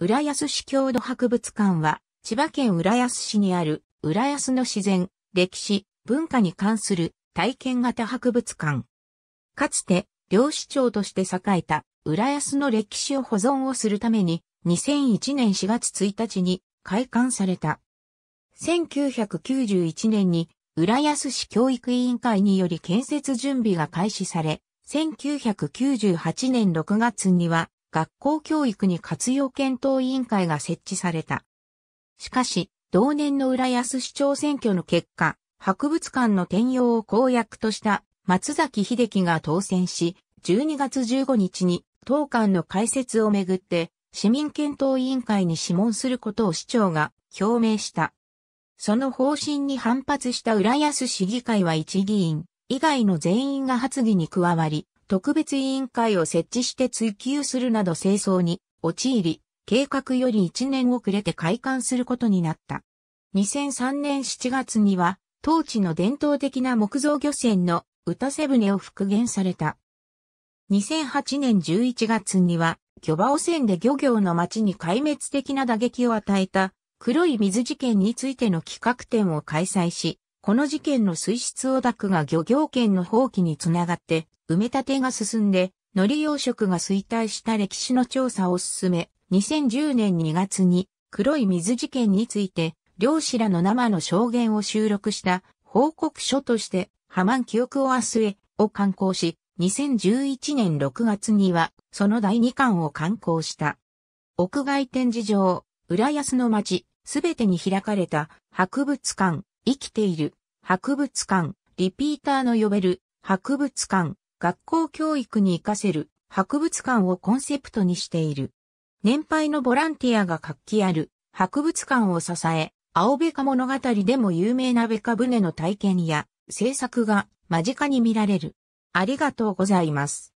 浦安市郷土博物館は、千葉県浦安市にある、浦安の自然、歴史、文化に関する体験型博物館。かつて、漁師町として栄えた、浦安の歴史を保存をするために、2001年4月1日に開館された。1991年に、浦安市教育委員会により建設準備が開始され、1998年6月には、学校教育に活用検討委員会が設置された。しかし、同年の浦安市長選挙の結果、博物館の転用を公約とした松崎秀樹が当選し、12月15日に当館の開設をめぐって市民検討委員会に諮問することを市長が表明した。その方針に反発した浦安市議会は一議員以外の全員が発議に加わり、特別委員会を設置して追及するなど清掃に陥り、計画より1年遅れて開館することになった。2003年7月には、当地の伝統的な木造漁船の歌瀬船を復元された。2008年11月には、巨馬汚染で漁業の町に壊滅的な打撃を与えた黒い水事件についての企画展を開催し、この事件の水質汚濁が漁業権の放棄につながって埋め立てが進んで、海苔養殖が衰退した歴史の調査を進め、2010年2月に黒い水事件について、漁師らの生の証言を収録した報告書として、ハマン記憶を明日へを刊行し、2011年6月には、その第2巻を刊行した。屋外展示場、浦安の町、すべてに開かれた博物館、生きている、博物館、リピーターの呼べる、博物館、学校教育に活かせる博物館をコンセプトにしている。年配のボランティアが活気ある博物館を支え、青べか物語でも有名なべか船の体験や制作が間近に見られる。ありがとうございます。